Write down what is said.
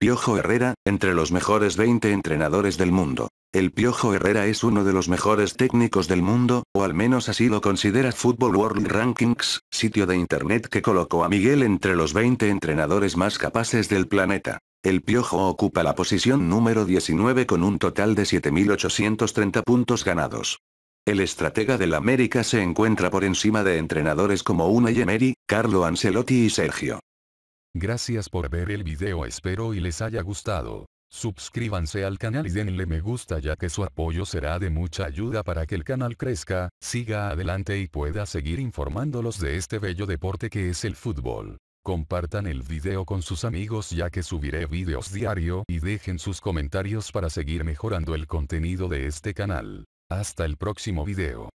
Piojo Herrera, entre los mejores 20 entrenadores del mundo. El Piojo Herrera es uno de los mejores técnicos del mundo, o al menos así lo considera Football World Rankings, sitio de internet que colocó a Miguel entre los 20 entrenadores más capaces del planeta. El Piojo ocupa la posición número 19 con un total de 7.830 puntos ganados. El estratega del América se encuentra por encima de entrenadores como Unai Emery, Carlo Ancelotti y Sergio Gracias por ver el video espero y les haya gustado. Suscríbanse al canal y denle me gusta ya que su apoyo será de mucha ayuda para que el canal crezca, siga adelante y pueda seguir informándolos de este bello deporte que es el fútbol. Compartan el video con sus amigos ya que subiré videos diario y dejen sus comentarios para seguir mejorando el contenido de este canal. Hasta el próximo video.